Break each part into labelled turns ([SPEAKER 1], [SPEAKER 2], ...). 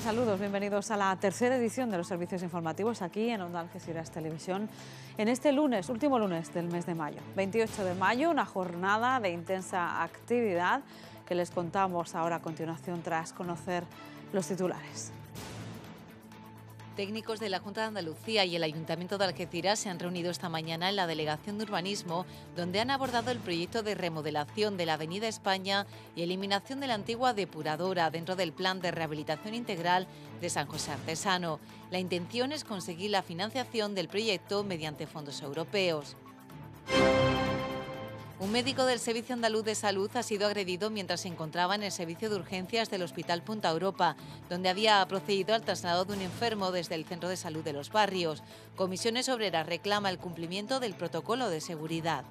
[SPEAKER 1] saludos, bienvenidos a la tercera edición de los servicios informativos aquí en Onda Algeciras Televisión. En este lunes, último lunes del mes de mayo, 28 de mayo, una jornada de intensa actividad que les
[SPEAKER 2] contamos
[SPEAKER 1] ahora a continuación tras conocer los titulares.
[SPEAKER 2] Técnicos de la Junta de Andalucía y el Ayuntamiento de Algeciras se han reunido esta mañana en la Delegación de Urbanismo, donde han abordado el proyecto de remodelación de la Avenida España y eliminación de la antigua depuradora dentro del Plan de Rehabilitación Integral de San José Artesano. La intención es conseguir la financiación del proyecto mediante fondos europeos. Un médico del Servicio Andaluz de Salud ha sido agredido mientras se encontraba en el servicio de urgencias del Hospital Punta Europa, donde había procedido al traslado de un enfermo desde el Centro de Salud de los Barrios. Comisiones Obreras reclama el cumplimiento del protocolo de seguridad.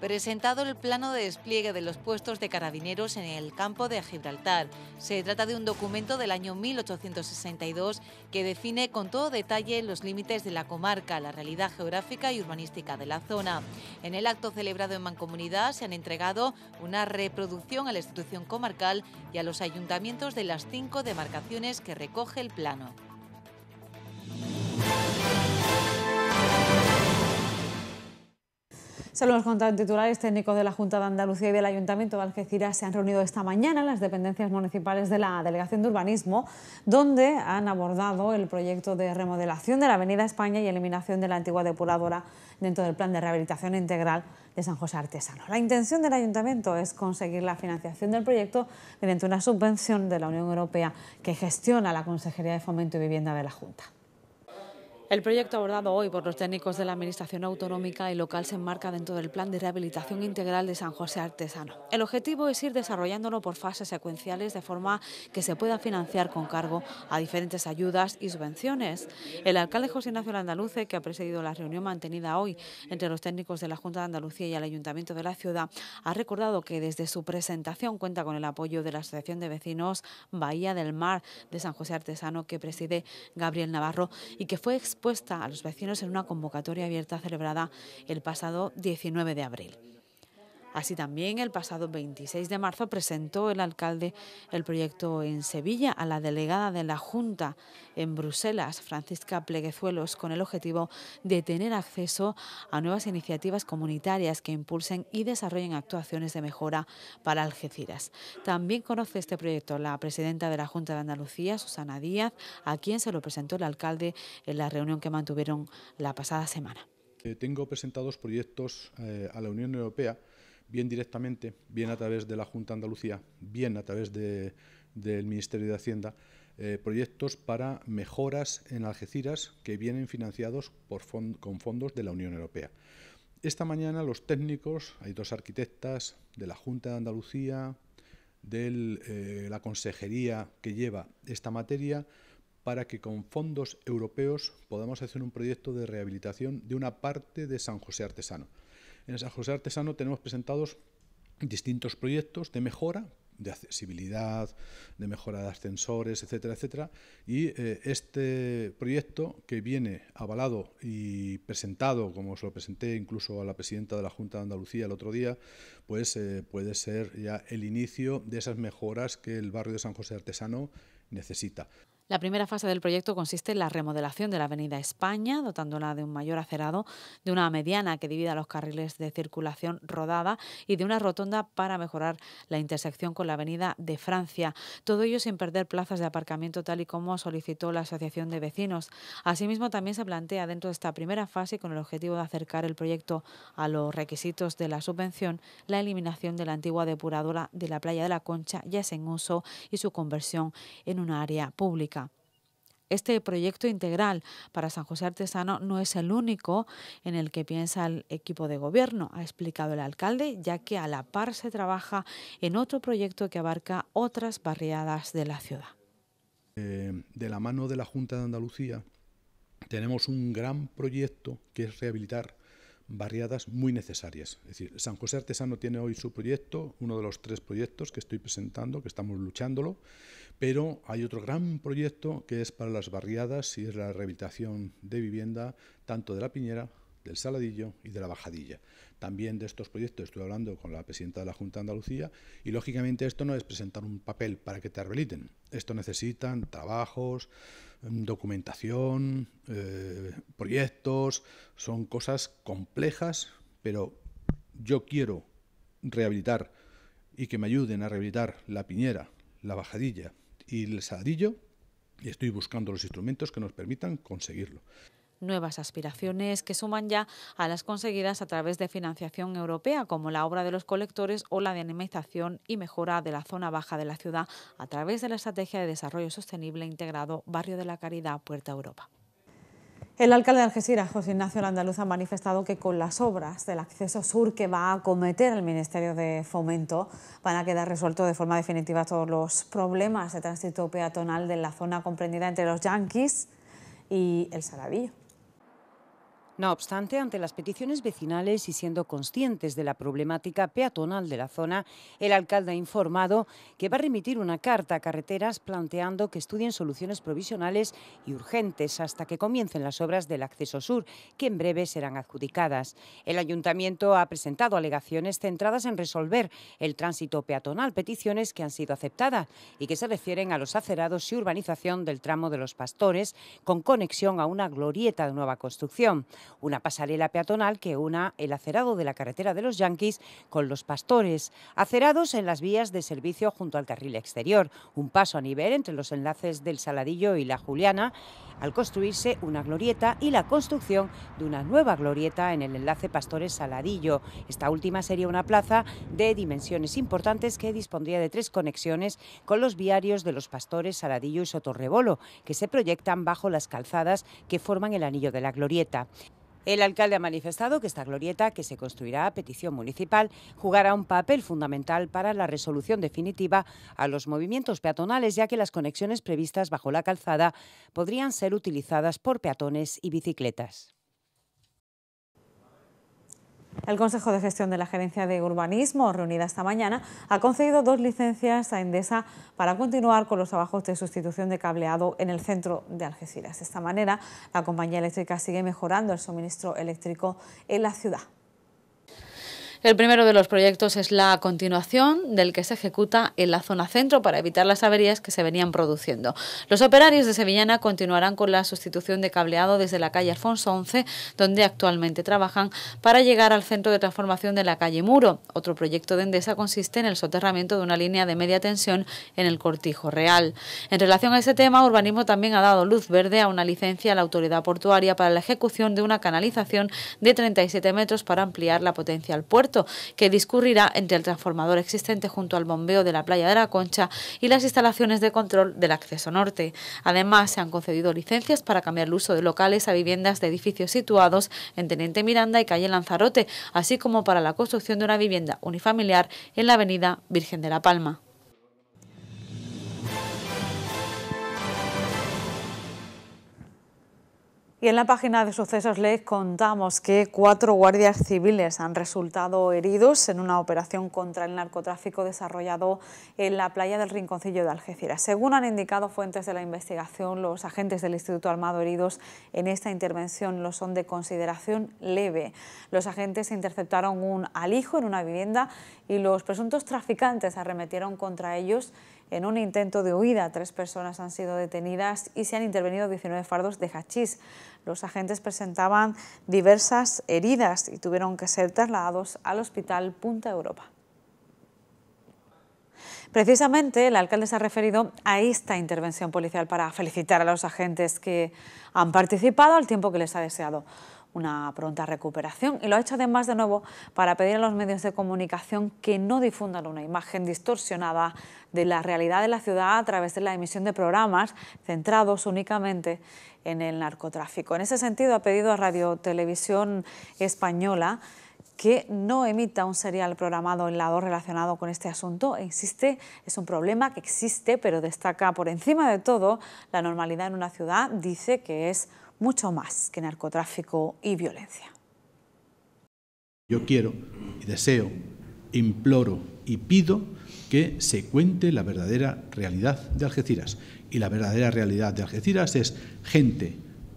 [SPEAKER 2] presentado el plano de despliegue de los puestos de carabineros en el campo de Gibraltar. Se trata de un documento del año 1862 que define con todo detalle los límites de la comarca, la realidad geográfica y urbanística de la zona. En el acto celebrado en Mancomunidad se han entregado una reproducción a la institución comarcal y a los ayuntamientos de las cinco demarcaciones que recoge el plano.
[SPEAKER 1] Los titulares técnicos de la Junta de Andalucía y del Ayuntamiento de Algeciras se han reunido esta mañana en las dependencias municipales de la Delegación de Urbanismo, donde han abordado el proyecto de remodelación de la Avenida España y eliminación de la antigua depuradora dentro del plan de rehabilitación integral de San José Artesano. La intención del Ayuntamiento es conseguir la financiación del proyecto mediante una subvención de la Unión Europea que gestiona la Consejería de Fomento y Vivienda de la Junta. El proyecto abordado hoy por los técnicos de la Administración Autonómica y local se enmarca dentro del Plan de Rehabilitación Integral de San José Artesano. El objetivo es ir desarrollándolo por fases secuenciales de forma que se pueda financiar con cargo a diferentes ayudas y subvenciones. El alcalde José Ignacio Landaluce, que ha presidido la reunión mantenida hoy entre los técnicos de la Junta de Andalucía y el Ayuntamiento de la ciudad, ha recordado que desde su presentación cuenta con el apoyo de la Asociación de Vecinos Bahía del Mar de San José Artesano que preside Gabriel Navarro y que fue respuesta a los vecinos en una convocatoria abierta celebrada el pasado 19 de abril. Así también, el pasado 26 de marzo presentó el alcalde el proyecto en Sevilla a la delegada de la Junta en Bruselas, Francisca Pleguezuelos, con el objetivo de tener acceso a nuevas iniciativas comunitarias que impulsen y desarrollen actuaciones de mejora para Algeciras. También conoce este proyecto la presidenta de la Junta de Andalucía, Susana Díaz, a quien se lo presentó el alcalde en la reunión que mantuvieron la pasada semana.
[SPEAKER 3] Eh, tengo presentados proyectos eh, a la Unión Europea bien directamente, bien a través de la Junta de Andalucía, bien a través del Ministerio de Hacienda, eh, proyectos para mejoras en Algeciras que vienen financiados con fondos de la Unión Europea. Esta mañana los técnicos, hay dos arquitectas de la Junta de Andalucía, de eh, la consejería que lleva esta materia, para que con fondos europeos podamos hacer un proyecto de rehabilitación de una parte de San José Artesano. En San José Artesano tenemos presentados distintos proyectos de mejora de accesibilidad, de mejora de ascensores, etcétera, etcétera. Y eh, este proyecto que viene avalado y presentado, como os lo presenté incluso a la presidenta de la Junta de Andalucía el otro día, pues eh, puede ser ya el inicio de esas mejoras que el barrio de San José Artesano necesita.
[SPEAKER 1] La primera fase del proyecto consiste en la remodelación de la Avenida España, dotándola de un mayor acerado, de una mediana que divida los carriles de circulación rodada y de una rotonda para mejorar la intersección con la Avenida de Francia. Todo ello sin perder plazas de aparcamiento tal y como solicitó la Asociación de Vecinos. Asimismo, también se plantea dentro de esta primera fase, con el objetivo de acercar el proyecto a los requisitos de la subvención, la eliminación de la antigua depuradora de la Playa de la Concha, ya es en uso, y su conversión en un área pública. Este proyecto integral para San José Artesano no es el único en el que piensa el equipo de gobierno, ha explicado el alcalde, ya que a la par se trabaja en otro proyecto que abarca otras barriadas de la ciudad.
[SPEAKER 3] Eh, de la mano de la Junta de Andalucía tenemos un gran proyecto que es rehabilitar barriadas muy necesarias. Es decir, San José Artesano tiene hoy su proyecto, uno de los tres proyectos que estoy presentando, que estamos luchándolo, pero hay otro gran proyecto que es para las barriadas y es la rehabilitación de vivienda tanto de la Piñera, del Saladillo y de la Bajadilla. También de estos proyectos estoy hablando con la presidenta de la Junta de Andalucía y lógicamente esto no es presentar un papel para que te rehabiliten. Esto necesitan trabajos, documentación, eh, proyectos, son cosas complejas, pero yo quiero rehabilitar y que me ayuden a rehabilitar la piñera, la bajadilla y el saladillo y estoy buscando los instrumentos que nos permitan conseguirlo
[SPEAKER 1] nuevas aspiraciones que suman ya a las conseguidas a través de financiación europea, como la obra de los colectores o la dinamización y mejora de la zona baja de la ciudad a través de la Estrategia de Desarrollo Sostenible Integrado Barrio de la Caridad Puerta Europa. El alcalde de Algeciras, José Ignacio Landaluz, ha manifestado que con las obras del acceso sur que va a acometer el Ministerio de Fomento van a quedar resueltos de forma definitiva todos los problemas de tránsito peatonal de la zona comprendida entre los Yankees y el Saladillo.
[SPEAKER 4] No obstante, ante las peticiones vecinales y siendo conscientes de la problemática peatonal de la zona, el alcalde ha informado que va a remitir una carta a carreteras planteando que estudien soluciones provisionales y urgentes hasta que comiencen las obras del acceso sur, que en breve serán adjudicadas. El ayuntamiento ha presentado alegaciones centradas en resolver el tránsito peatonal, peticiones que han sido aceptadas y que se refieren a los acerados y urbanización del tramo de los pastores con conexión a una glorieta de nueva construcción una pasarela peatonal que una el acerado de la carretera de los Yankees con los pastores, acerados en las vías de servicio junto al carril exterior, un paso a nivel entre los enlaces del Saladillo y la Juliana, al construirse una glorieta y la construcción de una nueva glorieta en el enlace Pastores Saladillo. Esta última sería una plaza de dimensiones importantes que dispondría de tres conexiones con los viarios de los Pastores Saladillo y Sotorrebolo, que se proyectan bajo las calzadas que forman el anillo de la glorieta. El alcalde ha manifestado que esta glorieta, que se construirá a petición municipal, jugará un papel fundamental para la resolución definitiva a los movimientos peatonales, ya que las conexiones previstas bajo la calzada podrían ser utilizadas por peatones y bicicletas.
[SPEAKER 1] El Consejo de Gestión de la Gerencia de Urbanismo, reunida esta mañana, ha concedido dos licencias a Endesa para continuar con los trabajos de sustitución de cableado en el centro de Algeciras. De esta manera, la compañía eléctrica sigue mejorando el suministro eléctrico en la ciudad. El primero de los proyectos es la continuación del que se ejecuta en la zona centro para evitar las averías que se venían produciendo. Los operarios de Sevillana continuarán con la sustitución de cableado desde la calle Alfonso XI, donde actualmente trabajan, para llegar al centro de transformación de la calle Muro. Otro proyecto de Endesa consiste en el soterramiento de una línea de media tensión en el Cortijo Real. En relación a ese tema, Urbanismo también ha dado luz verde a una licencia a la autoridad portuaria para la ejecución de una canalización de 37 metros para ampliar la potencia al puerto que discurrirá entre el transformador existente junto al bombeo de la playa de la Concha y las instalaciones de control del acceso norte. Además, se han concedido licencias para cambiar el uso de locales a viviendas de edificios situados en Teniente Miranda y Calle Lanzarote, así como para la construcción de una vivienda unifamiliar en la avenida Virgen de la Palma. Y en la página de sucesos les contamos que cuatro guardias civiles han resultado heridos en una operación contra el narcotráfico desarrollado en la playa del Rinconcillo de Algeciras. Según han indicado fuentes de la investigación, los agentes del Instituto Armado heridos en esta intervención lo son de consideración leve. Los agentes interceptaron un alijo en una vivienda y los presuntos traficantes arremetieron contra ellos en un intento de huida, tres personas han sido detenidas y se han intervenido 19 fardos de hachís. Los agentes presentaban diversas heridas y tuvieron que ser trasladados al hospital Punta Europa. Precisamente el alcalde se ha referido a esta intervención policial para felicitar a los agentes que han participado al tiempo que les ha deseado una pronta recuperación. Y lo ha hecho además de nuevo para pedir a los medios de comunicación que no difundan una imagen distorsionada de la realidad de la ciudad a través de la emisión de programas centrados únicamente en el narcotráfico. En ese sentido ha pedido a Radio Televisión Española que no emita un serial programado en la relacionado con este asunto. E insiste, es un problema que existe, pero destaca por encima de todo la normalidad en una ciudad. Dice que es mucho más que narcotráfico y violencia.
[SPEAKER 3] Yo quiero, deseo, imploro y pido que se cuente la verdadera realidad de Algeciras. Y la verdadera realidad de Algeciras es gente,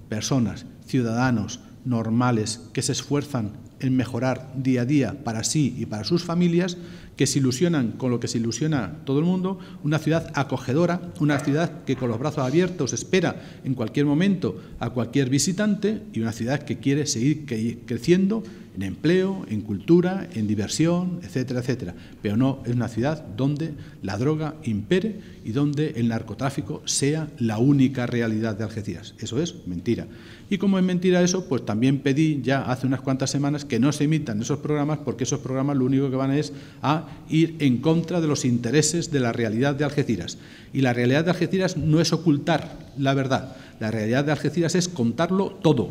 [SPEAKER 3] personas, ciudadanos normales que se esfuerzan en mejorar día a día para sí y para sus familias que se ilusionan con lo que se ilusiona todo el mundo, una ciudad acogedora, una ciudad que con los brazos abiertos espera en cualquier momento a cualquier visitante y una ciudad que quiere seguir creciendo en empleo, en cultura, en diversión, etcétera, etcétera. Pero no es una ciudad donde la droga impere y donde el narcotráfico sea la única realidad de Algeciras. Eso es mentira. Y como es mentira eso, pues también pedí ya hace unas cuantas semanas que no se imitan esos programas porque esos programas lo único que van es a ir en contra de los intereses de la realidad de Algeciras. Y la realidad de Algeciras no es ocultar la verdad. La realidad de Algeciras es contarlo todo,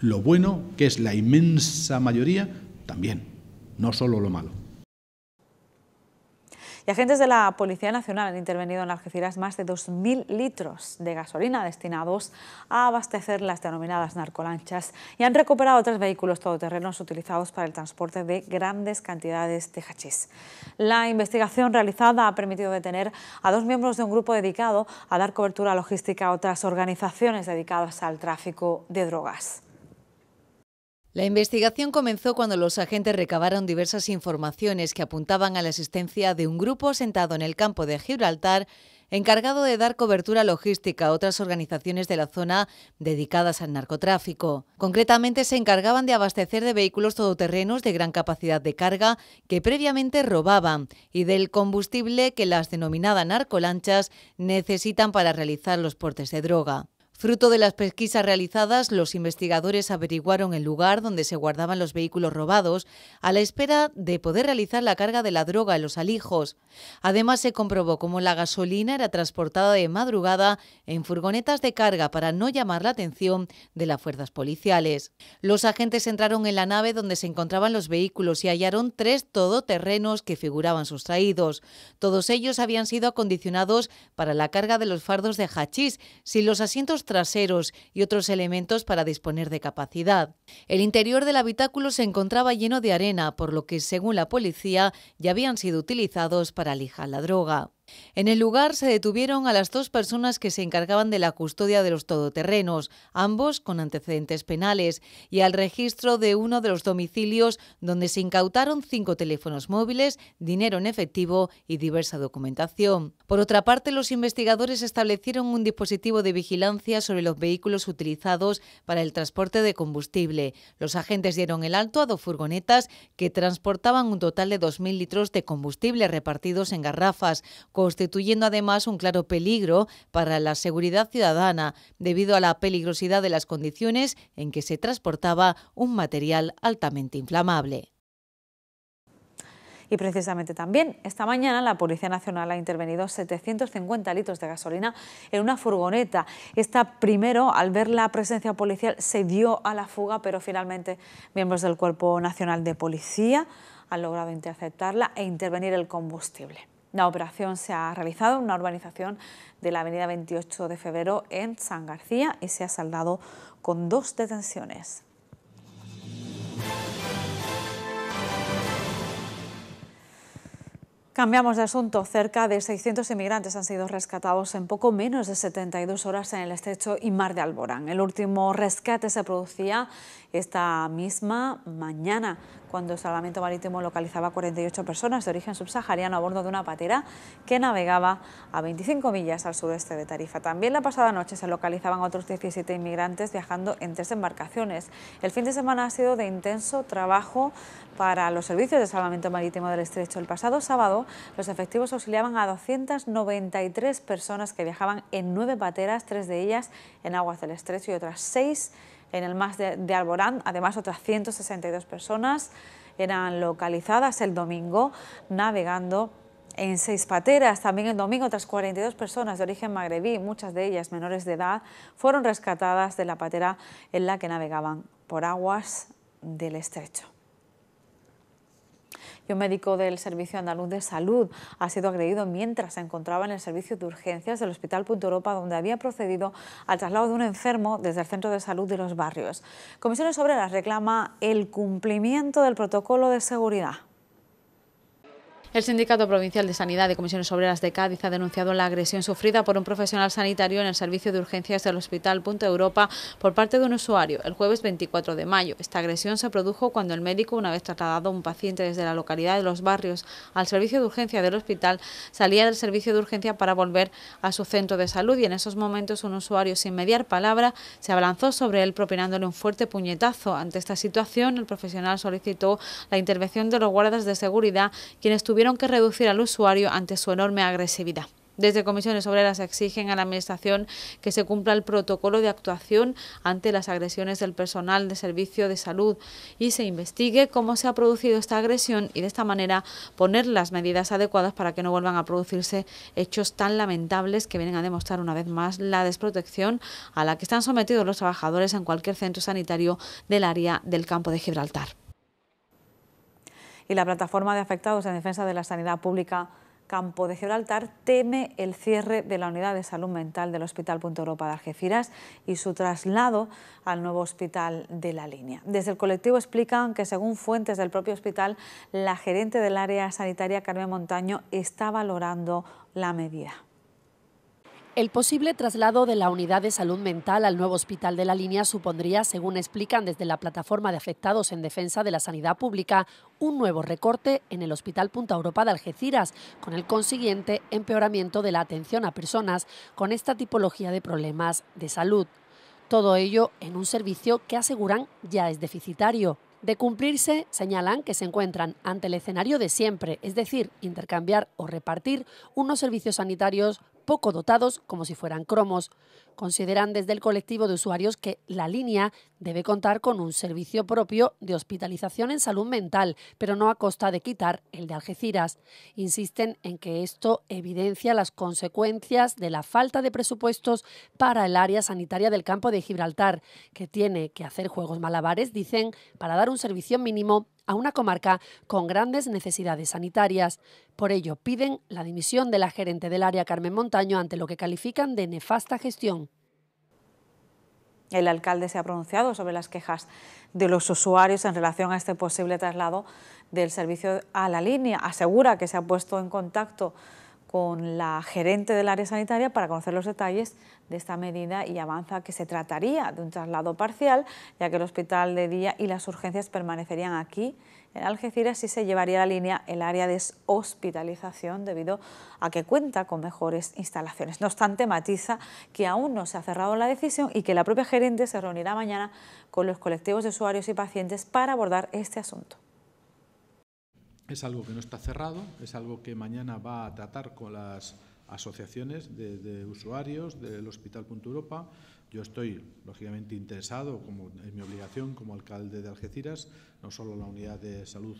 [SPEAKER 3] lo bueno, que es la inmensa mayoría, también, no solo lo malo.
[SPEAKER 1] Y agentes de la Policía Nacional han intervenido en Algeciras más de 2.000 litros de gasolina destinados a abastecer las denominadas narcolanchas y han recuperado tres vehículos todoterrenos utilizados para el transporte de grandes cantidades de hachís. La investigación realizada ha permitido detener a dos miembros de un grupo dedicado a
[SPEAKER 2] dar cobertura logística a otras organizaciones dedicadas al tráfico de drogas. La investigación comenzó cuando los agentes recabaron diversas informaciones que apuntaban a la existencia de un grupo sentado en el campo de Gibraltar encargado de dar cobertura logística a otras organizaciones de la zona dedicadas al narcotráfico. Concretamente se encargaban de abastecer de vehículos todoterrenos de gran capacidad de carga que previamente robaban y del combustible que las denominadas narcolanchas necesitan para realizar los portes de droga. Fruto de las pesquisas realizadas, los investigadores averiguaron el lugar donde se guardaban los vehículos robados a la espera de poder realizar la carga de la droga en los alijos. Además, se comprobó cómo la gasolina era transportada de madrugada en furgonetas de carga para no llamar la atención de las fuerzas policiales. Los agentes entraron en la nave donde se encontraban los vehículos y hallaron tres todoterrenos que figuraban sustraídos. Todos ellos habían sido acondicionados para la carga de los fardos de hachís, sin los asientos traseros y otros elementos para disponer de capacidad. El interior del habitáculo se encontraba lleno de arena, por lo que, según la policía, ya habían sido utilizados para lijar la droga. En el lugar se detuvieron a las dos personas que se encargaban de la custodia de los todoterrenos, ambos con antecedentes penales, y al registro de uno de los domicilios donde se incautaron cinco teléfonos móviles, dinero en efectivo y diversa documentación. Por otra parte, los investigadores establecieron un dispositivo de vigilancia sobre los vehículos utilizados para el transporte de combustible. Los agentes dieron el alto a dos furgonetas que transportaban un total de 2.000 litros de combustible repartidos en garrafas, constituyendo además un claro peligro para la seguridad ciudadana debido a la peligrosidad de las condiciones en que se transportaba un material altamente inflamable. Y
[SPEAKER 1] precisamente también esta mañana la Policía Nacional ha intervenido 750 litros de gasolina en una furgoneta. Esta primero, al ver la presencia policial, se dio a la fuga, pero finalmente miembros del Cuerpo Nacional de Policía han logrado interceptarla e intervenir el combustible. La operación se ha realizado en una urbanización de la avenida 28 de febrero en San García y se ha saldado con dos detenciones. Cambiamos de asunto. Cerca de 600 inmigrantes han sido rescatados en poco menos de 72 horas en el estrecho y mar de Alborán. El último rescate se producía esta misma mañana, cuando el salvamento marítimo localizaba a 48 personas de origen subsahariano a bordo de una patera que navegaba a 25 millas al sureste de Tarifa. También la pasada noche se localizaban otros 17 inmigrantes viajando en tres embarcaciones. El fin de semana ha sido de intenso trabajo para los servicios de salvamento marítimo del estrecho. El pasado sábado, los efectivos auxiliaban a 293 personas que viajaban en nueve pateras, tres de ellas en aguas del estrecho y otras seis en el MAS de, Alborán. Además, otras 162 personas eran localizadas el domingo navegando en seis pateras. También el domingo otras 42 personas de origen magrebí, muchas de ellas menores de edad, fueron rescatadas de la patera en la que navegaban por aguas del estrecho un médico del Servicio Andaluz de Salud ha sido agredido mientras se encontraba en el servicio de urgencias del Hospital Punto Europa, donde había procedido al traslado de un enfermo desde el Centro de Salud de los Barrios. Comisiones Obreras reclama el cumplimiento del protocolo de seguridad. El Sindicato Provincial de Sanidad de Comisiones Obreras de Cádiz ha denunciado la agresión sufrida por un profesional sanitario en el servicio de urgencias del Hospital Punto Europa por parte de un usuario el jueves 24 de mayo. Esta agresión se produjo cuando el médico, una vez trasladado a un paciente desde la localidad de Los Barrios al servicio de urgencia del hospital, salía del servicio de urgencia para volver a su centro de salud y en esos momentos un usuario, sin mediar palabra, se abalanzó sobre él propinándole un fuerte puñetazo. Ante esta situación, el profesional solicitó la intervención de los guardas de seguridad, quienes tuvieron tuvieron que reducir al usuario ante su enorme agresividad. Desde comisiones obreras exigen a la Administración que se cumpla el protocolo de actuación ante las agresiones del personal de servicio de salud y se investigue cómo se ha producido esta agresión y de esta manera poner las medidas adecuadas para que no vuelvan a producirse hechos tan lamentables que vienen a demostrar una vez más la desprotección a la que están sometidos los trabajadores en cualquier centro sanitario del área del campo de Gibraltar y la plataforma de afectados en defensa de la sanidad pública Campo de Gibraltar teme el cierre de la unidad de salud mental del Hospital Punto Europa de Algeciras y su traslado al nuevo hospital de la línea. Desde el colectivo explican que según fuentes del propio hospital, la gerente del área sanitaria
[SPEAKER 5] Carmen Montaño está valorando la medida. El posible traslado de la unidad de salud mental al nuevo hospital de la línea supondría, según explican desde la plataforma de afectados en defensa de la sanidad pública, un nuevo recorte en el Hospital Punta Europa de Algeciras, con el consiguiente empeoramiento de la atención a personas con esta tipología de problemas de salud. Todo ello en un servicio que aseguran ya es deficitario. De cumplirse, señalan que se encuentran ante el escenario de siempre, es decir, intercambiar o repartir unos servicios sanitarios poco dotados como si fueran cromos. Consideran desde el colectivo de usuarios que la línea debe contar con un servicio propio de hospitalización en salud mental, pero no a costa de quitar el de Algeciras. Insisten en que esto evidencia las consecuencias de la falta de presupuestos para el área sanitaria del campo de Gibraltar, que tiene que hacer juegos malabares, dicen, para dar un servicio mínimo a una comarca con grandes necesidades sanitarias. Por ello, piden la dimisión de la gerente del área Carmen Montaño ante lo que califican de nefasta gestión.
[SPEAKER 1] El alcalde se ha pronunciado sobre las quejas de los usuarios en relación a este posible traslado del servicio a la línea. Asegura que se ha puesto en contacto con la gerente del área sanitaria para conocer los detalles de esta medida y avanza que se trataría de un traslado parcial, ya que el hospital de día y las urgencias permanecerían aquí en Algeciras y se llevaría a la línea el área de hospitalización debido a que cuenta con mejores instalaciones. No obstante, matiza que aún no se ha cerrado la decisión y que la propia gerente se reunirá mañana con los colectivos de usuarios y pacientes para abordar este asunto.
[SPEAKER 3] Es algo que no está cerrado, es algo que mañana va a tratar con las asociaciones de, usuarios del Hospital Punto Europa. Yo estoy, lógicamente, interesado, como es mi obligación como alcalde de Algeciras, no solo en la unidad de salud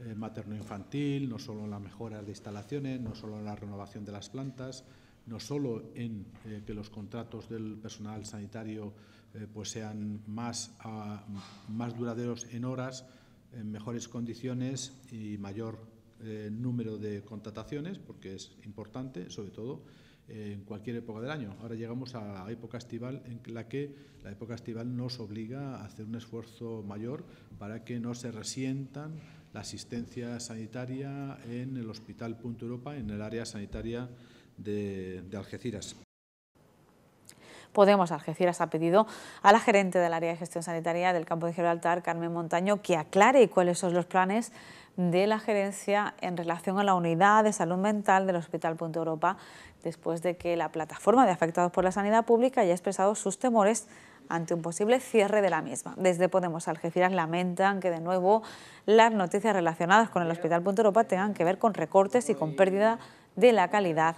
[SPEAKER 3] eh, materno-infantil, no solo en las mejoras de instalaciones, no solo en la renovación de las plantas, no solo en eh, que los contratos del personal sanitario eh, pues sean más, ah, más duraderos en horas, en mejores condiciones y mayor eh, número de contrataciones, porque es importante, sobre todo en cualquier época del año. Ahora llegamos a la época estival en la que la época estival nos obliga a hacer un esfuerzo mayor para que no se resientan la asistencia sanitaria en el Hospital Punto Europa, en el área sanitaria de Algeciras.
[SPEAKER 1] Podemos Algeciras ha pedido a la gerente del área de gestión sanitaria del campo de Gibraltar, Carmen Montaño, que aclare cuáles son los planes de la gerencia en relación a la unidad de salud mental del Hospital Punto Europa, después de que la plataforma de afectados por la sanidad pública haya expresado sus temores ante un posible cierre de la misma. Desde Podemos Algeciras lamentan que de nuevo las noticias relacionadas con el Hospital Punto Europa tengan que ver con recortes y con pérdida de la calidad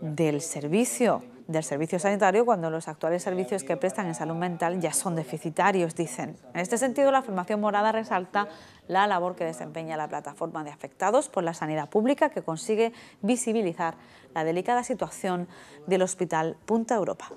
[SPEAKER 1] del servicio del servicio sanitario cuando los actuales servicios que prestan en salud mental ya son deficitarios, dicen. En este sentido, la Formación Morada resalta la labor que desempeña la plataforma de afectados por la sanidad pública que consigue visibilizar la delicada situación del Hospital Punta Europa.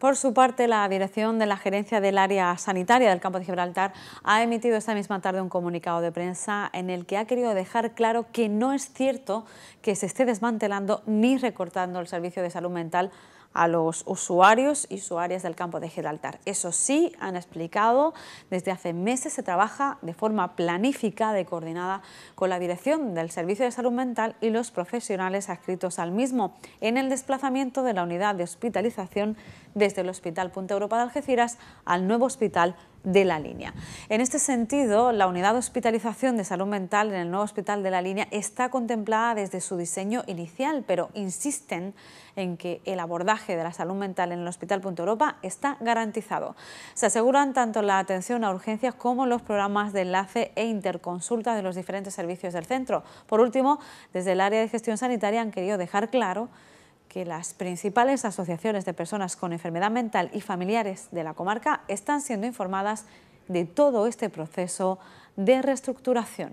[SPEAKER 1] Por su parte, la dirección de la gerencia del área sanitaria del campo de Gibraltar ha emitido esta misma tarde un comunicado de prensa en el que ha querido dejar claro que no es cierto que se esté desmantelando ni recortando el servicio de salud mental a los usuarios y usuarias del campo de Gibraltar. Eso sí, han explicado, desde hace meses se trabaja de forma planificada y coordinada con la dirección del Servicio de Salud Mental y los profesionales adscritos al mismo en el desplazamiento de la unidad de hospitalización desde el Hospital Punta Europa de Algeciras al nuevo Hospital de la línea. En este sentido, la unidad de hospitalización de salud mental en el nuevo hospital de la línea está contemplada desde su diseño inicial, pero insisten en que el abordaje de la salud mental en el Hospital Punto está garantizado. Se aseguran tanto la atención a urgencias como los programas de enlace e interconsulta de los diferentes servicios del centro. Por último, desde el área de gestión sanitaria han querido dejar claro que las principales asociaciones de personas con enfermedad mental y familiares de la comarca están siendo informadas de todo este proceso de reestructuración.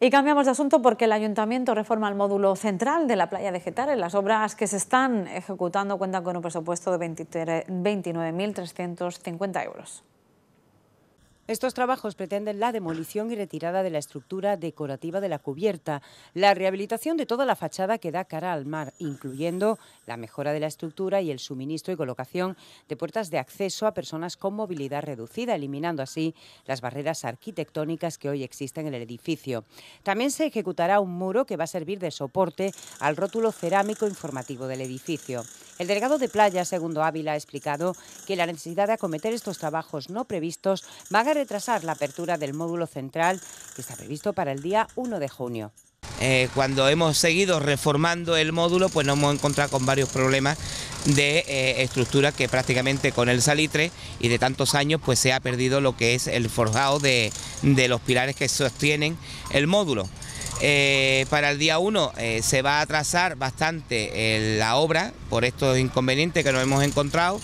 [SPEAKER 1] Y cambiamos de asunto porque el Ayuntamiento reforma el módulo central de la playa de Getares. Las obras que se están ejecutando cuentan con un presupuesto de 29.350 euros. Estos trabajos pretenden la demolición y
[SPEAKER 4] retirada de la estructura decorativa de la cubierta, la rehabilitación de toda la fachada que da cara al mar, incluyendo la mejora de la estructura y el suministro y colocación de puertas de acceso a personas con movilidad reducida, eliminando así las barreras arquitectónicas que hoy existen en el edificio. También se ejecutará un muro que va a servir de soporte al rótulo cerámico informativo del edificio. El delegado de Playa, segundo Ávila, ha explicado que la necesidad de acometer estos trabajos no previstos va a retrasar la apertura del módulo central que está previsto para el día 1 de junio.
[SPEAKER 6] Eh, cuando hemos seguido reformando el módulo, pues nos hemos encontrado con varios problemas de eh, estructura que prácticamente con el salitre y de tantos años pues se ha perdido lo que es el forjado de, de los pilares que sostienen el módulo. Eh, para el día 1 se va a atrasar bastante la obra por estos inconvenientes que nos hemos encontrado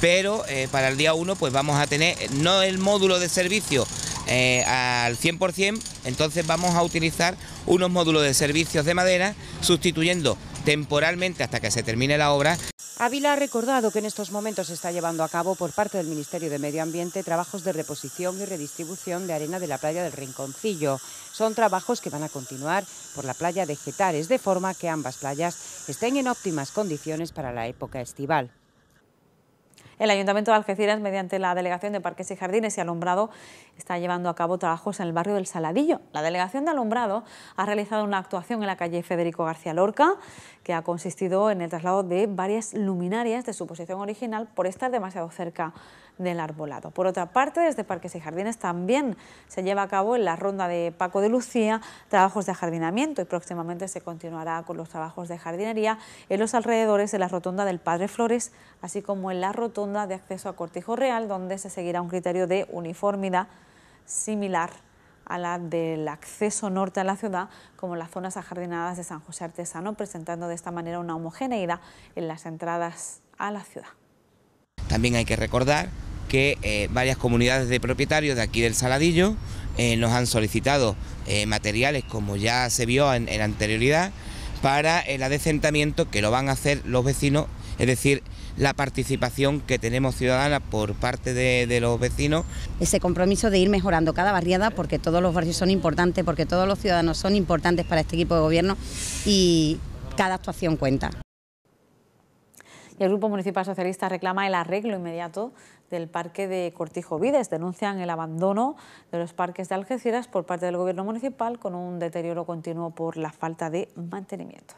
[SPEAKER 6] pero eh, para el día 1 pues vamos a tener eh, no el módulo de servicio eh, al 100%, entonces vamos a utilizar unos módulos de servicios de madera sustituyendo temporalmente hasta que se termine la obra.
[SPEAKER 4] Ávila ha recordado que en estos momentos se está llevando a cabo por parte del Ministerio de Medio Ambiente trabajos de reposición y redistribución de arena de la playa del Rinconcillo. Son trabajos que van a continuar por la playa de Getares, de forma que ambas playas estén en óptimas condiciones para la época estival.
[SPEAKER 1] El Ayuntamiento de Algeciras, mediante la Delegación de Parques y Jardines y Alumbrado, está llevando a cabo trabajos en el barrio del Saladillo. La Delegación de Alumbrado ha realizado una actuación en la calle Federico García Lorca, que ha consistido en el traslado de varias luminarias de su posición original por estar demasiado cerca del arbolado. Por otra parte, desde Parques y Jardines también se lleva a cabo en la ronda de Paco de Lucía trabajos de jardinamiento y próximamente se continuará con los trabajos de jardinería en los alrededores de la rotonda del Padre Flores, así como en la rotonda de acceso a Cortijo Real, donde se seguirá un criterio de uniformidad similar a la del acceso norte a la ciudad, como las zonas ajardinadas de San José Artesano, presentando de esta manera una homogeneidad en las entradas a la ciudad.
[SPEAKER 6] También hay que recordar que eh, varias comunidades de propietarios de aquí del Saladillo eh, nos han solicitado eh, materiales como ya se vio en, anterioridad para el adecentamiento que lo van a hacer los vecinos, es decir, la participación que tenemos ciudadana por parte de, los vecinos.
[SPEAKER 4] Ese compromiso de ir mejorando cada barriada porque todos los barrios son importantes, porque todos los ciudadanos son importantes para este equipo de gobierno y cada actuación cuenta
[SPEAKER 1] el Grupo Municipal Socialista reclama el arreglo inmediato del Parque de Cortijo Vides. Denuncian el abandono de los parques de Algeciras por parte del Gobierno Municipal con un deterioro continuo por la falta de mantenimiento.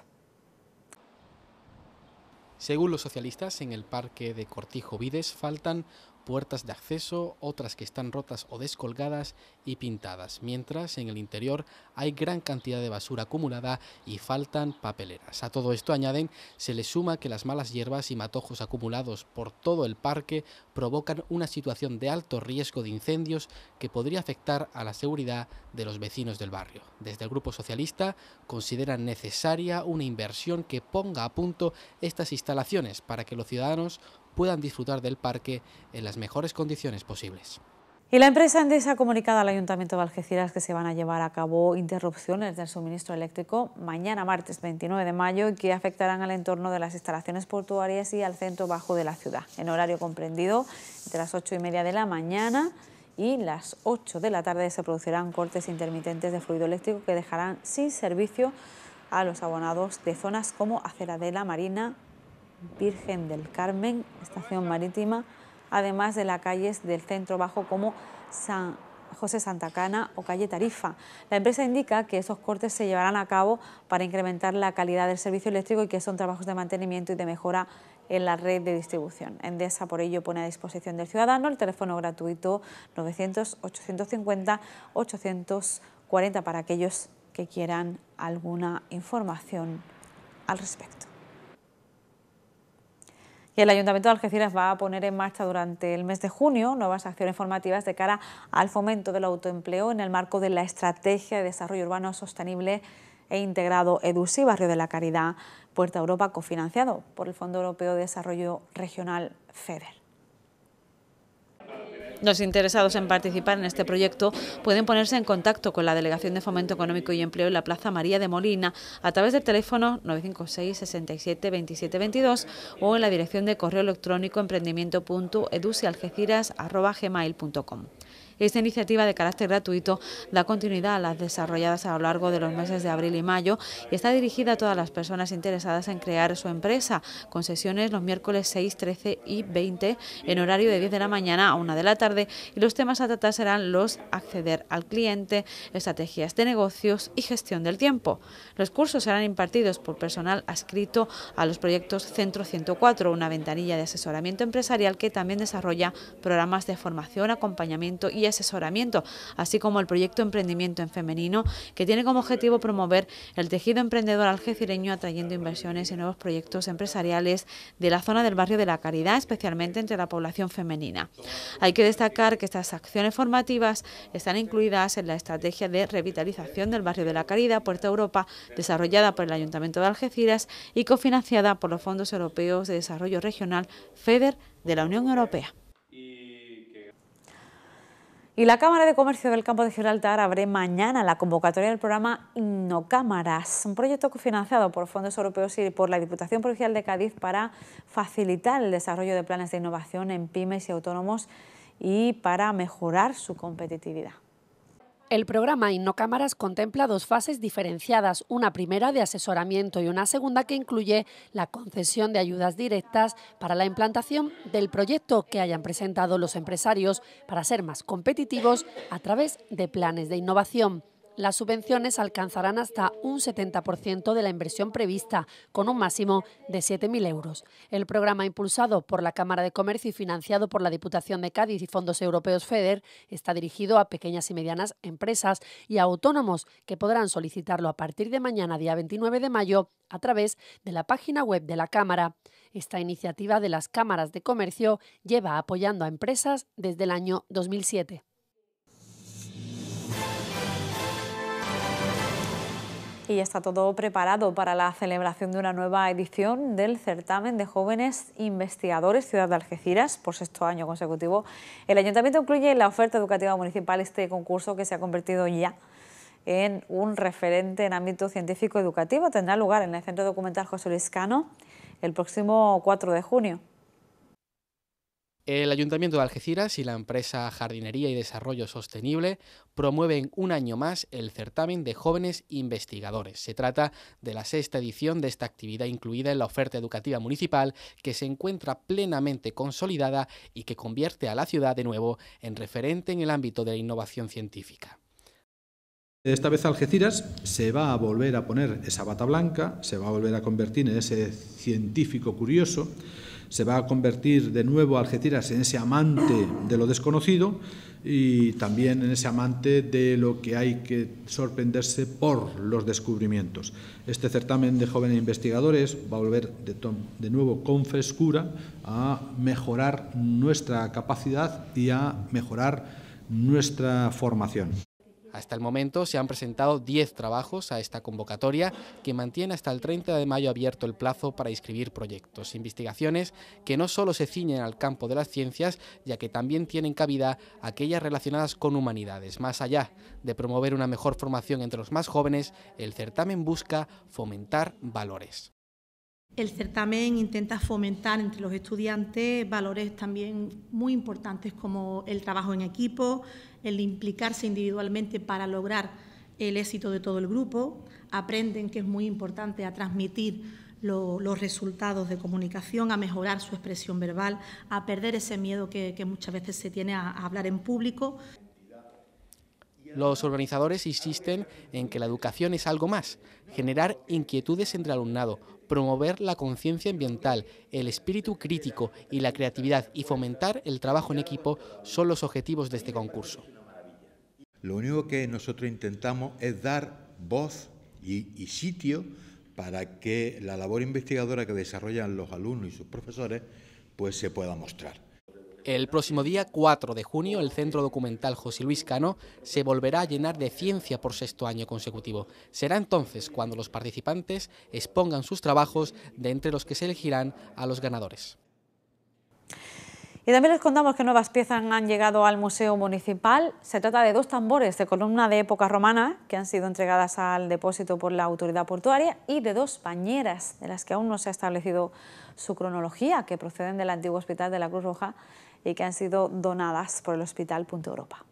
[SPEAKER 7] Según los socialistas, en el Parque de Cortijo Vides faltan puertas de acceso, otras que están rotas o descolgadas y pintadas, mientras en el interior hay gran cantidad de basura acumulada y faltan papeleras. A todo esto añaden, se le suma que las malas hierbas y matojos acumulados por todo el parque provocan una situación de alto riesgo de incendios que podría afectar a la seguridad de los vecinos del barrio. Desde el Grupo Socialista consideran necesaria una inversión que ponga a punto estas instalaciones para que los ciudadanos puedan disfrutar del parque en las mejores condiciones posibles.
[SPEAKER 1] Y la empresa Andes ha comunicado al Ayuntamiento de Algeciras que se van a llevar a cabo interrupciones del suministro eléctrico mañana martes 29 de mayo que afectarán al entorno de las instalaciones portuarias y al centro bajo de la ciudad, en horario comprendido entre las 8 y media de la mañana y las 8 de la tarde se producirán cortes intermitentes de fluido eléctrico que dejarán sin servicio a los abonados de zonas como Aceradela, Marina, Virgen del Carmen, estación marítima, además de las calles del centro bajo como San José Santa Cana o calle Tarifa. La empresa indica que esos cortes se llevarán a cabo para incrementar la calidad del servicio eléctrico y que son trabajos de mantenimiento y de mejora en la red de distribución. Endesa, por ello, pone a disposición del ciudadano el teléfono gratuito 900-850-840 para aquellos que quieran alguna información al respecto. Y el Ayuntamiento de Algeciras va a poner en marcha durante el mes de junio nuevas acciones formativas de cara al fomento del autoempleo en el marco de la Estrategia de Desarrollo Urbano Sostenible e Integrado EDUSI, Barrio de la Caridad, Puerta Europa, cofinanciado por el Fondo Europeo de Desarrollo Regional FEDER. Los interesados en participar en este proyecto pueden ponerse en contacto con la Delegación de Fomento Económico y Empleo en la Plaza María de Molina a través del teléfono 956 67 27 22 o en la dirección de correo electrónico emprendimiento.educialgeciras.com. Esta iniciativa de carácter gratuito da continuidad a las desarrolladas a lo largo de los meses de abril y mayo y está dirigida a todas las personas interesadas en crear su empresa, con sesiones los miércoles 6, 13 y 20 en horario de 10 de la mañana a 1 de la tarde y los temas a tratar serán los acceder al cliente, estrategias de negocios y gestión del tiempo. Los cursos serán impartidos por personal adscrito a los proyectos Centro 104, una ventanilla de asesoramiento empresarial que también desarrolla programas de formación, acompañamiento y asesoramiento, así como el proyecto Emprendimiento en Femenino, que tiene como objetivo promover el tejido emprendedor algecireño atrayendo inversiones y nuevos proyectos empresariales de la zona del barrio de la Caridad, especialmente entre la población femenina. Hay que destacar que estas acciones formativas están incluidas en la estrategia de revitalización del barrio de la Caridad, Puerto Europa, desarrollada por el Ayuntamiento de Algeciras y cofinanciada por los fondos europeos de desarrollo regional FEDER de la Unión Europea. Y la Cámara de Comercio del Campo de Gibraltar abre mañana la convocatoria del programa Innocámaras, un proyecto cofinanciado por fondos europeos y por la Diputación Provincial de Cádiz para facilitar el desarrollo de planes de innovación en pymes y
[SPEAKER 5] autónomos y para mejorar su competitividad. El programa Innocámaras contempla dos fases diferenciadas, una primera de asesoramiento y una segunda que incluye la concesión de ayudas directas para la implantación del proyecto que hayan presentado los empresarios para ser más competitivos a través de planes de innovación. Las subvenciones alcanzarán hasta un 70% de la inversión prevista, con un máximo de 7.000 euros. El programa impulsado por la Cámara de Comercio y financiado por la Diputación de Cádiz y Fondos Europeos FEDER está dirigido a pequeñas y medianas empresas y a autónomos que podrán solicitarlo a partir de mañana, día 29 de mayo, a través de la página web de la Cámara. Esta iniciativa de las cámaras de comercio lleva apoyando a empresas desde el año 2007. Y está todo preparado para la celebración de una nueva
[SPEAKER 1] edición del certamen de jóvenes investigadores Ciudad de Algeciras por sexto año consecutivo. El ayuntamiento incluye en la oferta educativa municipal este concurso que se ha convertido ya en un referente en ámbito científico educativo. Tendrá lugar en el Centro Documental José Luis Cano el próximo 4 de junio.
[SPEAKER 7] El Ayuntamiento de Algeciras y la empresa Jardinería y Desarrollo Sostenible promueven un año más el certamen de jóvenes investigadores. Se trata de la sexta edición de esta actividad incluida en la oferta educativa municipal que se encuentra plenamente consolidada y que convierte a la ciudad de nuevo en referente en el ámbito de la innovación científica.
[SPEAKER 3] Esta vez Algeciras se va a volver a poner esa bata blanca, se va a volver a convertir en ese científico curioso se va a convertir de nuevo Algeciras en ese amante de lo desconocido y también en ese amante de lo que hay que sorprenderse por los descubrimientos. Este certamen de jóvenes investigadores va a volver de, de nuevo con frescura a mejorar nuestra capacidad y a mejorar nuestra formación.
[SPEAKER 7] Hasta el momento se han presentado 10 trabajos a esta convocatoria que mantiene hasta el 30 de mayo abierto el plazo para inscribir proyectos, investigaciones que no solo se ciñen al campo de las ciencias, ya que también tienen cabida aquellas relacionadas con humanidades. Más allá de promover una mejor formación entre los más jóvenes, el certamen busca fomentar valores.
[SPEAKER 1] El certamen intenta fomentar entre los estudiantes valores también muy
[SPEAKER 2] importantes como el trabajo en equipo, el implicarse individualmente para lograr el éxito de todo el grupo, aprenden que es muy importante a transmitir
[SPEAKER 1] los resultados de comunicación, a mejorar su expresión verbal, a perder ese miedo que, muchas veces se tiene a, hablar en público.
[SPEAKER 7] Los organizadores insisten en que la educación es algo más, generar inquietudes entre alumnado, promover la conciencia ambiental, el espíritu crítico y la creatividad y fomentar el trabajo en equipo son los objetivos de este concurso.
[SPEAKER 3] Lo único que nosotros intentamos es dar voz y, sitio para que la labor
[SPEAKER 7] investigadora que desarrollan los alumnos y sus profesores pues se pueda mostrar. El próximo día 4 de junio, el Centro Documental José Luis Cano se volverá a llenar de ciencia por sexto año consecutivo. Será entonces cuando los participantes expongan sus trabajos, de entre los que se elegirán a los ganadores.
[SPEAKER 1] Y también les contamos que nuevas piezas han llegado al Museo Municipal. Se trata de dos tambores de columna de época romana que han sido entregadas al depósito por la autoridad portuaria y de dos bañeras de las que aún no se ha establecido su cronología, que proceden del antiguo Hospital de la Cruz Roja y que han sido donadas por el Hospital Punto Europa.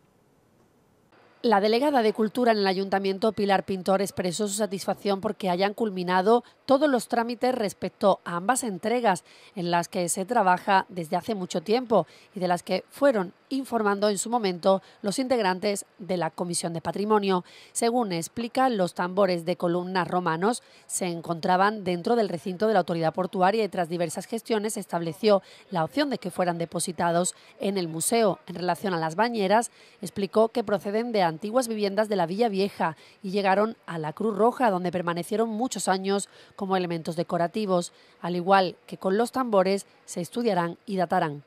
[SPEAKER 5] La delegada de Cultura en el Ayuntamiento, Pilar Pintor, expresó su satisfacción porque hayan culminado todos los trámites respecto a ambas entregas en las que se trabaja desde hace mucho tiempo y de las que fueron informando en su momento los integrantes de la Comisión de Patrimonio. Según explica, los tambores de columnas romanos se encontraban dentro del recinto de la autoridad portuaria y tras diversas gestiones estableció la opción de que fueran depositados en el museo. En relación a las bañeras, explicó que proceden de antiguas viviendas de la Villa Vieja y llegaron a la Cruz Roja, donde permanecieron muchos años como elementos decorativos, al igual que con los tambores se estudiarán y datarán.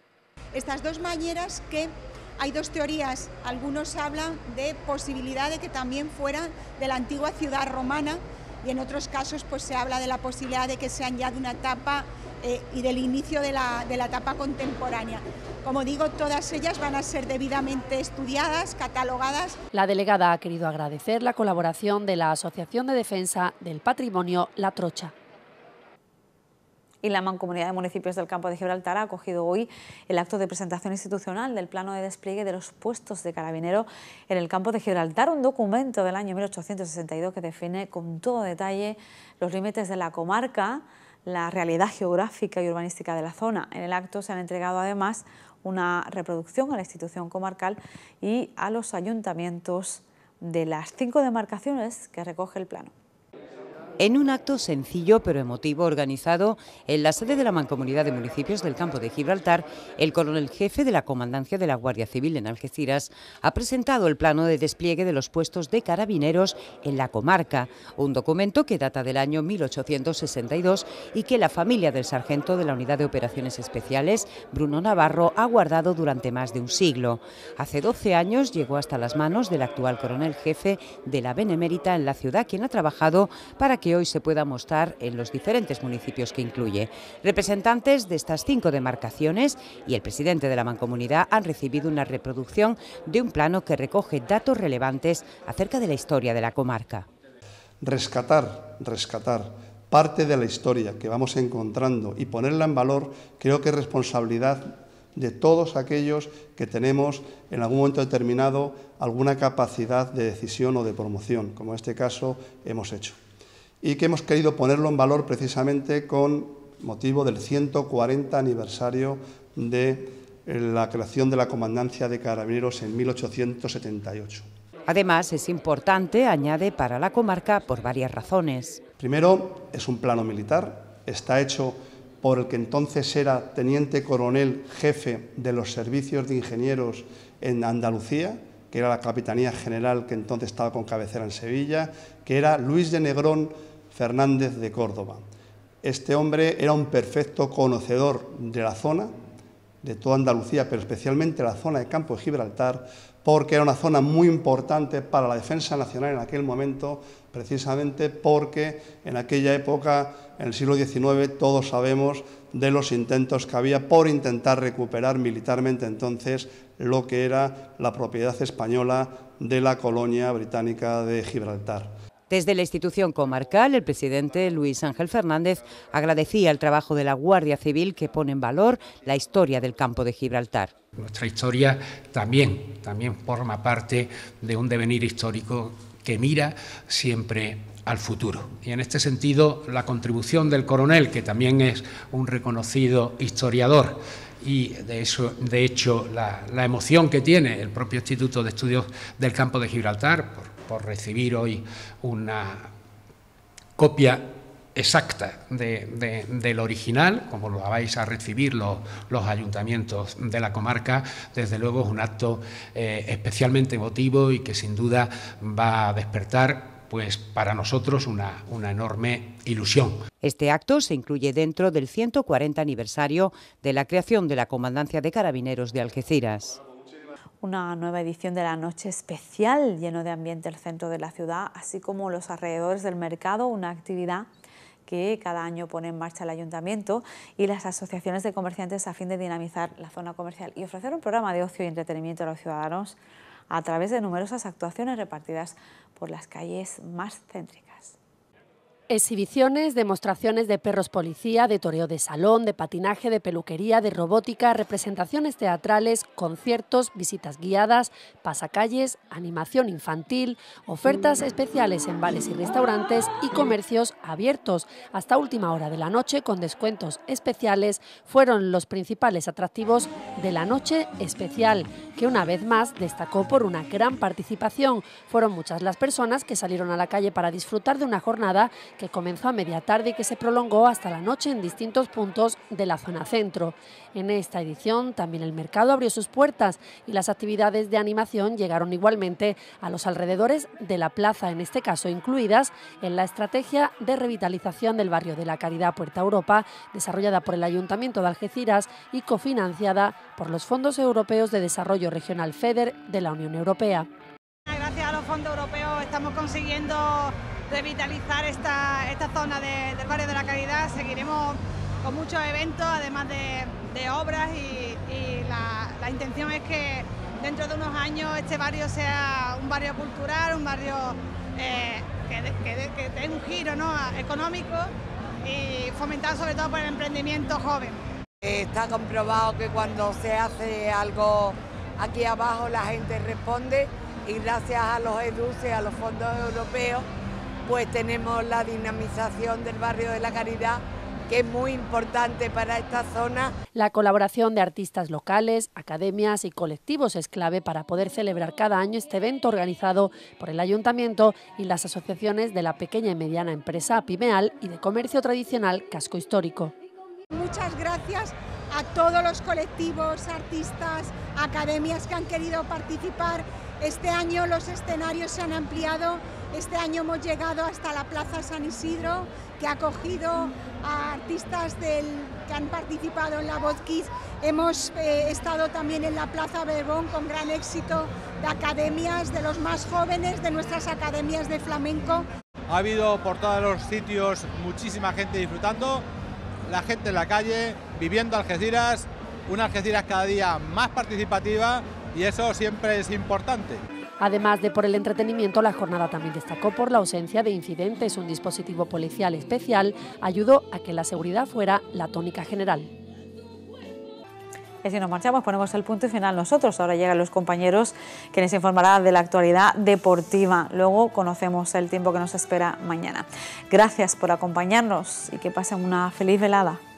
[SPEAKER 4] Estas dos mañeras que hay dos teorías, algunos hablan de posibilidad de que también fueran de la antigua ciudad romana y en otros casos pues se habla de la posibilidad de que sean ya de una etapa eh, y del inicio de la, de la etapa contemporánea. Como digo, todas ellas van a ser debidamente estudiadas, catalogadas.
[SPEAKER 5] La delegada ha querido agradecer la colaboración de la Asociación de Defensa del Patrimonio La Trocha
[SPEAKER 1] y la Mancomunidad de Municipios del Campo de Gibraltar ha acogido hoy el acto de presentación institucional del plano de despliegue de los puestos de carabinero en el Campo de Gibraltar, un documento del año 1862 que define con todo detalle los límites de la comarca, la realidad geográfica y urbanística de la zona. En el acto se han entregado además una reproducción a la institución comarcal y a los ayuntamientos de las cinco demarcaciones que recoge el plano
[SPEAKER 4] en un acto sencillo pero emotivo organizado en la sede de la Mancomunidad de Municipios del Campo de Gibraltar, el coronel jefe de la Comandancia de la Guardia Civil en Algeciras ha presentado el plano de despliegue de los puestos de carabineros en la comarca, un documento que data del año 1862 y que la familia del sargento de la Unidad de Operaciones Especiales, Bruno Navarro, ha guardado durante más de un siglo. Hace 12 años llegó hasta las manos del actual coronel jefe de la Benemérita en la ciudad, quien ha trabajado para que que hoy se pueda mostrar en los diferentes municipios que incluye. Representantes de estas cinco demarcaciones y el presidente de la mancomunidad han recibido una reproducción de un plano que recoge datos relevantes acerca de la historia
[SPEAKER 8] de la comarca. Rescatar, rescatar parte de la historia que vamos encontrando y ponerla en valor creo que es responsabilidad de todos aquellos que tenemos en algún momento determinado alguna capacidad de decisión o de promoción, como en este caso hemos hecho y que hemos querido ponerlo en valor precisamente con motivo del 140 aniversario de eh, la creación de la Comandancia de Carabineros en 1878. Además,
[SPEAKER 4] es importante, añade, para la comarca por varias razones.
[SPEAKER 8] Primero, es un plano militar, está hecho por el que entonces era teniente coronel jefe de los servicios de ingenieros en Andalucía, que era la Capitanía General que entonces estaba con cabecera en Sevilla, que era Luis de Negrón, Fernández de Córdoba. Este hombre era un perfecto conocedor de la zona, de toda Andalucía, pero especialmente la zona de Campo de Gibraltar, porque era una zona muy importante para la defensa nacional en aquel momento, precisamente porque en aquella época, en el siglo XIX, todos sabemos de los intentos que había por intentar recuperar militarmente entonces lo que era la propiedad española de la colonia británica de Gibraltar.
[SPEAKER 4] Desde la institución comarcal, el presidente Luis Ángel Fernández agradecía el trabajo de la Guardia Civil que pone en valor la historia del campo de Gibraltar.
[SPEAKER 7] Nuestra historia también, también forma parte de un devenir histórico que mira siempre al futuro. Y en este sentido, la contribución del coronel, que también es un reconocido historiador, y de, eso, de hecho la, la emoción que tiene el propio Instituto de Estudios del Campo de Gibraltar por por recibir hoy una copia exacta del original, como lo vais a recibir los, ayuntamientos de la comarca, desde luego es un acto eh, especialmente emotivo y que sin duda va a despertar pues para nosotros una, una enorme ilusión.
[SPEAKER 4] Este acto se incluye dentro del 140 aniversario de la creación de la Comandancia de Carabineros de Algeciras
[SPEAKER 1] una nueva edición de la noche especial lleno de ambiente el centro de la ciudad, así como los alrededores del mercado, una actividad que cada año pone en marcha el ayuntamiento y las asociaciones de comerciantes a fin de dinamizar la zona comercial y ofrecer un programa de ocio y entretenimiento a los ciudadanos a través de numerosas actuaciones repartidas por las calles más céntricas.
[SPEAKER 5] Exhibiciones, demostraciones de perros policía, de toreo de salón, de patinaje, de peluquería, de robótica, representaciones teatrales, conciertos, visitas guiadas, pasacalles, animación infantil, ofertas especiales en bares y restaurantes y comercios abiertos hasta última hora de la noche con descuentos especiales fueron los principales atractivos de la noche especial, que una vez más destacó por una gran participación. Fueron muchas las personas que salieron a la calle para disfrutar de una jornada que comenzó a media tarde y que se prolongó hasta la noche en distintos puntos de la zona centro. En esta edición también el mercado abrió sus puertas y las actividades de animación llegaron igualmente a los alrededores de la plaza, en este caso incluidas en la estrategia de revitalización del barrio de la Caridad Puerta Europa, desarrollada por el Ayuntamiento de Algeciras y cofinanciada por los Fondos Europeos de Desarrollo Regional FEDER de la Unión Europea.
[SPEAKER 1] Gracias a los fondos europeos estamos consiguiendo revitalizar esta, zona del barrio de la Calidad... Seguiremos con muchos eventos, además de, obras y, la, intención es que dentro de unos años este barrio sea un barrio cultural, un barrio
[SPEAKER 6] eh, que, tenga un giro económico y fomentado sobre todo por el emprendimiento joven. Está comprobado que cuando se hace algo aquí abajo la gente responde y gracias a los EDUCE, a los fondos europeos, pues tenemos la dinamización del barrio de la Caridad que es muy importante para esta zona.
[SPEAKER 5] La colaboración de artistas locales, academias y colectivos es clave para poder celebrar cada año este evento organizado por el Ayuntamiento y las asociaciones de la pequeña y mediana empresa Pimeal y de comercio tradicional Casco Histórico.
[SPEAKER 4] Muchas gracias a todos los colectivos, artistas, academias que han querido participar. Este año los escenarios se han ampliado este año hemos llegado hasta la Plaza San Isidro, que ha acogido a artistas del, que han participado en la Voz Hemos eh, estado también en la Plaza Bebón con gran éxito de academias, de los más jóvenes, de nuestras academias de flamenco.
[SPEAKER 3] Ha habido por todos los sitios muchísima gente disfrutando, la gente en la calle, viviendo Algeciras, una Algeciras cada día más participativa y eso siempre es importante.
[SPEAKER 5] Además de por el entretenimiento, la jornada también destacó por la ausencia de incidentes. Un dispositivo policial especial ayudó a que la seguridad fuera la tónica general. Y si nos marchamos, ponemos el punto y final
[SPEAKER 1] nosotros. Ahora llegan los compañeros que les informarán de la actualidad deportiva. Luego conocemos el tiempo que nos espera mañana. Gracias por acompañarnos y que pasen una feliz velada.